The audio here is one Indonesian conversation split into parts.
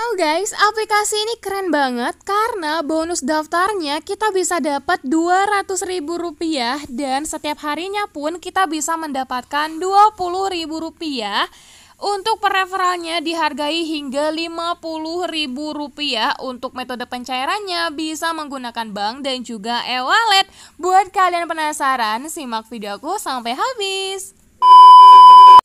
Wow guys, aplikasi ini keren banget karena bonus daftarnya kita bisa dapat ribu rupiah dan setiap harinya pun kita bisa mendapatkan ribu rupiah untuk referralnya dihargai hingga rp rupiah. untuk metode pencairannya bisa menggunakan bank dan juga e-wallet. Buat kalian penasaran, simak videoku sampai habis.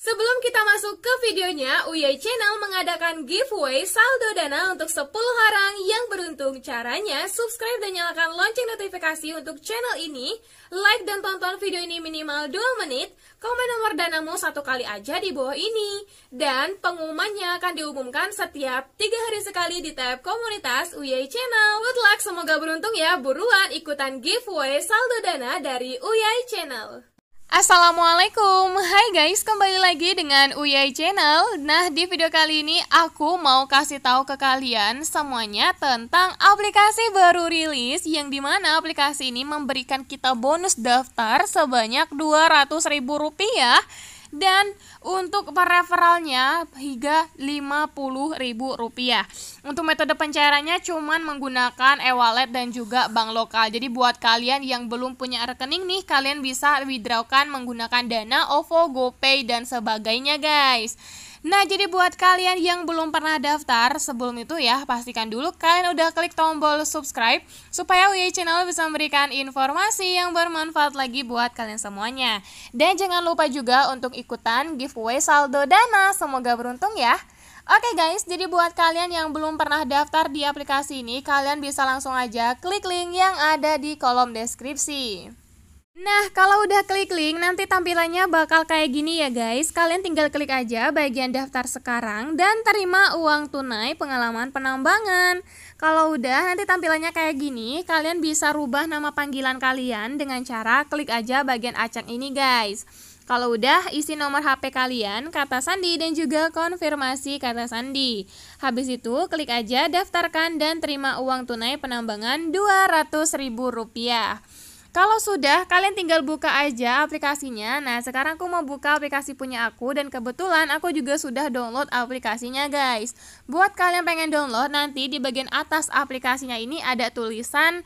Sebelum kita masuk ke videonya, UI Channel mengadakan giveaway saldo dana untuk 10 orang yang beruntung. Caranya, subscribe dan nyalakan lonceng notifikasi untuk channel ini, like dan tonton video ini minimal 2 menit, komen nomor danamu satu kali aja di bawah ini. Dan pengumumannya akan diumumkan setiap 3 hari sekali di tab komunitas UI Channel. Good luck, semoga beruntung ya, buruan ikutan giveaway saldo dana dari UI Channel. Assalamualaikum, hai guys kembali lagi dengan Uyay Channel Nah di video kali ini aku mau kasih tahu ke kalian semuanya tentang aplikasi baru rilis Yang dimana aplikasi ini memberikan kita bonus daftar sebanyak ribu rupiah dan untuk per referralnya hingga Rp50.000. Untuk metode pencairannya cuman menggunakan e-wallet dan juga bank lokal. Jadi buat kalian yang belum punya rekening nih, kalian bisa withdrawkan menggunakan Dana, OVO, GoPay dan sebagainya guys. Nah, jadi buat kalian yang belum pernah daftar, sebelum itu ya, pastikan dulu kalian udah klik tombol subscribe supaya UI Channel bisa memberikan informasi yang bermanfaat lagi buat kalian semuanya. Dan jangan lupa juga untuk ikutan giveaway saldo dana. Semoga beruntung ya. Oke guys, jadi buat kalian yang belum pernah daftar di aplikasi ini, kalian bisa langsung aja klik link yang ada di kolom deskripsi. Nah, kalau udah klik link, nanti tampilannya bakal kayak gini ya guys. Kalian tinggal klik aja bagian daftar sekarang dan terima uang tunai pengalaman penambangan. Kalau udah, nanti tampilannya kayak gini. Kalian bisa rubah nama panggilan kalian dengan cara klik aja bagian acak ini guys. Kalau udah, isi nomor HP kalian, kata sandi, dan juga konfirmasi kata sandi. Habis itu, klik aja daftarkan dan terima uang tunai penambangan Rp200.000. Kalau sudah, kalian tinggal buka aja aplikasinya. Nah, sekarang aku mau buka aplikasi punya aku dan kebetulan aku juga sudah download aplikasinya, guys. Buat kalian pengen download, nanti di bagian atas aplikasinya ini ada tulisan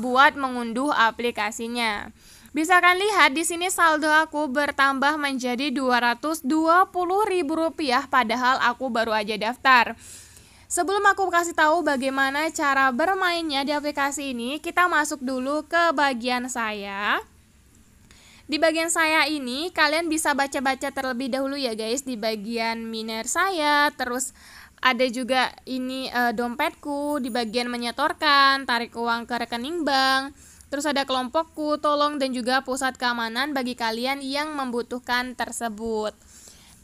buat mengunduh aplikasinya. Bisa kalian lihat di sini saldo aku bertambah menjadi Rp220.000 padahal aku baru aja daftar. Sebelum aku kasih tahu bagaimana cara bermainnya di aplikasi ini, kita masuk dulu ke bagian saya. Di bagian saya ini, kalian bisa baca-baca terlebih dahulu ya guys, di bagian miner saya, terus ada juga ini e, dompetku, di bagian menyetorkan, tarik uang ke rekening bank, terus ada kelompokku, tolong dan juga pusat keamanan bagi kalian yang membutuhkan tersebut.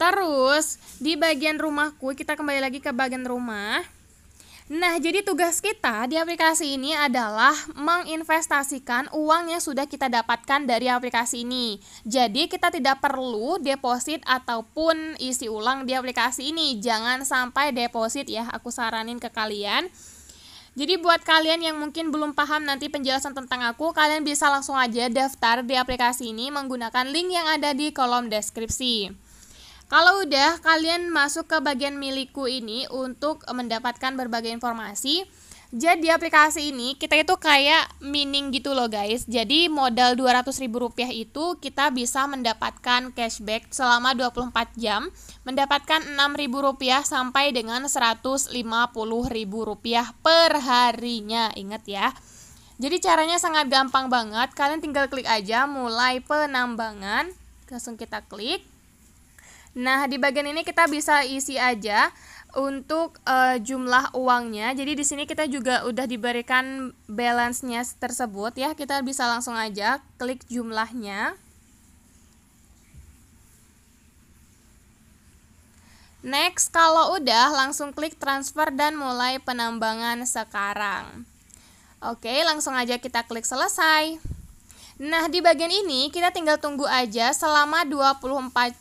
Terus di bagian rumahku kita kembali lagi ke bagian rumah. Nah, jadi tugas kita di aplikasi ini adalah menginvestasikan uang yang sudah kita dapatkan dari aplikasi ini. Jadi, kita tidak perlu deposit ataupun isi ulang di aplikasi ini. Jangan sampai deposit ya, aku saranin ke kalian. Jadi buat kalian yang mungkin belum paham nanti penjelasan tentang aku, kalian bisa langsung aja daftar di aplikasi ini menggunakan link yang ada di kolom deskripsi. Kalau udah kalian masuk ke bagian milikku ini untuk mendapatkan berbagai informasi. Jadi aplikasi ini kita itu kayak mining gitu loh guys. Jadi modal Rp200.000 itu kita bisa mendapatkan cashback selama 24 jam, mendapatkan Rp6.000 sampai dengan Rp150.000 per harinya. Ingat ya. Jadi caranya sangat gampang banget. Kalian tinggal klik aja mulai penambangan. Langsung kita klik. Nah, di bagian ini kita bisa isi aja untuk uh, jumlah uangnya. Jadi di sini kita juga udah diberikan balance-nya tersebut ya. Kita bisa langsung aja klik jumlahnya. Next, kalau udah langsung klik transfer dan mulai penambangan sekarang. Oke, langsung aja kita klik selesai. Nah, di bagian ini kita tinggal tunggu aja selama 24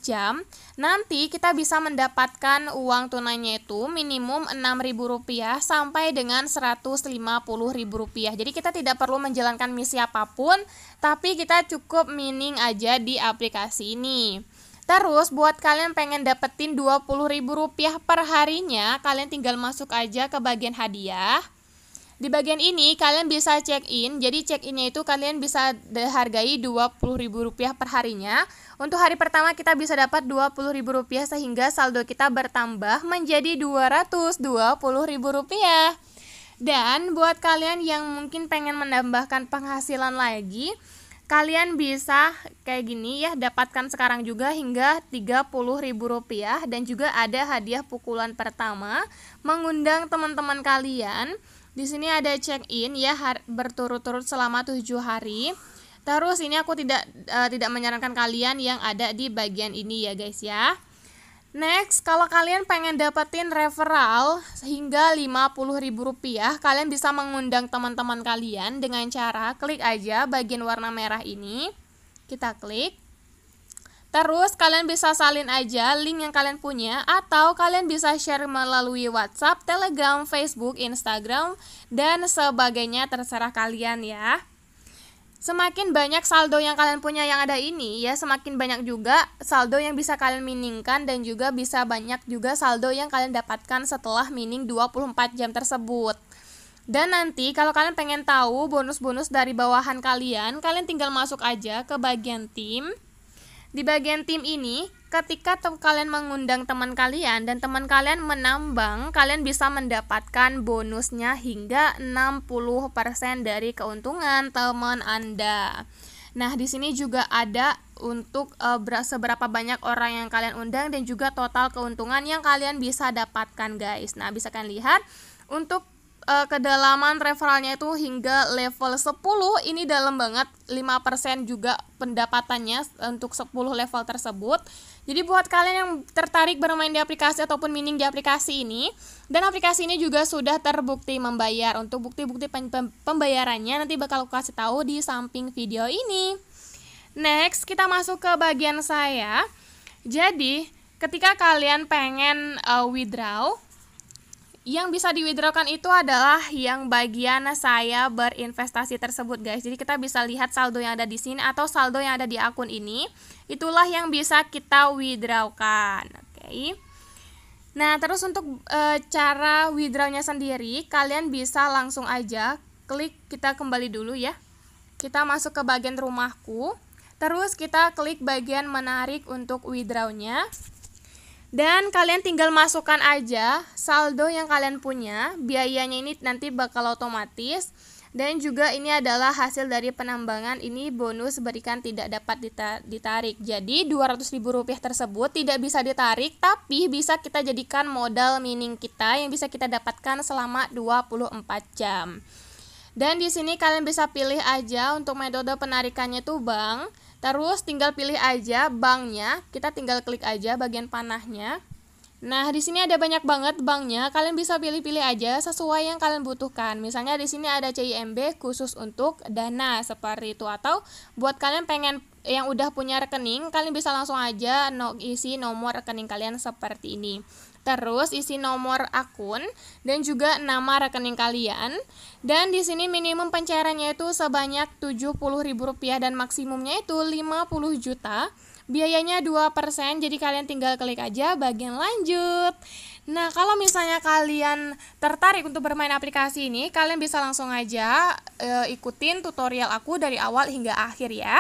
jam. Nanti kita bisa mendapatkan uang tunainya itu minimum Rp6.000 sampai dengan Rp150.000. Jadi kita tidak perlu menjalankan misi apapun, tapi kita cukup mining aja di aplikasi ini. Terus buat kalian pengen dapetin Rp20.000 per harinya, kalian tinggal masuk aja ke bagian hadiah. Di bagian ini kalian bisa check in. Jadi check innya itu kalian bisa hargai Rp20.000 per harinya. Untuk hari pertama kita bisa dapat Rp20.000 sehingga saldo kita bertambah menjadi Rp220.000. Dan buat kalian yang mungkin pengen menambahkan penghasilan lagi, kalian bisa kayak gini ya dapatkan sekarang juga hingga Rp30.000 dan juga ada hadiah pukulan pertama mengundang teman-teman kalian di sini ada check-in ya berturut-turut selama tujuh hari. Terus ini aku tidak uh, tidak menyarankan kalian yang ada di bagian ini ya guys ya. Next, kalau kalian pengen dapetin referral hingga Rp50.000, kalian bisa mengundang teman-teman kalian dengan cara klik aja bagian warna merah ini. Kita klik. Terus kalian bisa salin aja link yang kalian punya atau kalian bisa share melalui WhatsApp, Telegram, Facebook, Instagram dan sebagainya terserah kalian ya. Semakin banyak saldo yang kalian punya yang ada ini ya semakin banyak juga saldo yang bisa kalian miningkan dan juga bisa banyak juga saldo yang kalian dapatkan setelah mining 24 jam tersebut. Dan nanti kalau kalian pengen tahu bonus-bonus dari bawahan kalian, kalian tinggal masuk aja ke bagian tim di bagian tim ini, ketika kalian mengundang teman kalian dan teman kalian menambang, kalian bisa mendapatkan bonusnya hingga 60% dari keuntungan teman Anda. Nah, di sini juga ada untuk e, seberapa banyak orang yang kalian undang dan juga total keuntungan yang kalian bisa dapatkan, guys. Nah, bisa kalian lihat untuk uh, kedalaman referralnya itu hingga level 10 ini dalam banget 5% juga pendapatannya untuk 10 level tersebut jadi buat kalian yang tertarik bermain di aplikasi ataupun mining di aplikasi ini dan aplikasi ini juga sudah terbukti membayar untuk bukti-bukti pembayarannya nanti bakal aku kasih tahu di samping video ini next kita masuk ke bagian saya jadi ketika kalian pengen uh, withdraw yang bisa diwidrawkan itu adalah yang bagian saya berinvestasi tersebut guys. Jadi kita bisa lihat saldo yang ada di sini atau saldo yang ada di akun ini. Itulah yang bisa kita withdrawkan. Oke. Okay. Nah, terus untuk e, cara withdrawnya sendiri, kalian bisa langsung aja klik kita kembali dulu ya. Kita masuk ke bagian rumahku. Terus kita klik bagian menarik untuk withdrawnya. Dan kalian tinggal masukkan aja saldo yang kalian punya. Biayanya ini nanti bakal otomatis. Dan juga ini adalah hasil dari penambangan ini bonus berikan tidak dapat ditarik. Jadi Rp200.000 tersebut tidak bisa ditarik tapi bisa kita jadikan modal mining kita yang bisa kita dapatkan selama 24 jam. Dan di sini kalian bisa pilih aja untuk metode penarikannya tuh bank Terus tinggal pilih aja banknya, kita tinggal klik aja bagian panahnya. Nah, di sini ada banyak banget banknya. Kalian bisa pilih-pilih aja sesuai yang kalian butuhkan. Misalnya di sini ada CIMB khusus untuk dana seperti itu atau buat kalian pengen yang udah punya rekening, kalian bisa langsung aja isi nomor rekening kalian seperti ini terus isi nomor akun dan juga nama rekening kalian. Dan di sini minimum pencairannya itu sebanyak Rp70.000 dan maksimumnya itu 50 juta. Biayanya 2%, jadi kalian tinggal klik aja bagian lanjut. Nah, kalau misalnya kalian tertarik untuk bermain aplikasi ini, kalian bisa langsung aja e, ikutin tutorial aku dari awal hingga akhir ya.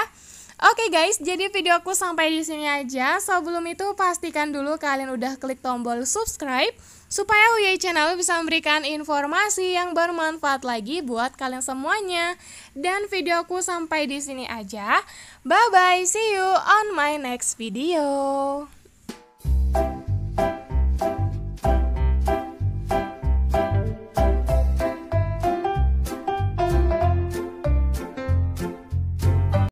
Oke okay guys, jadi video aku sampai di sini aja. Sebelum itu pastikan dulu kalian udah klik tombol subscribe supaya Uyai Channel bisa memberikan informasi yang bermanfaat lagi buat kalian semuanya. Dan video aku sampai di sini aja. Bye bye, see you on my next video.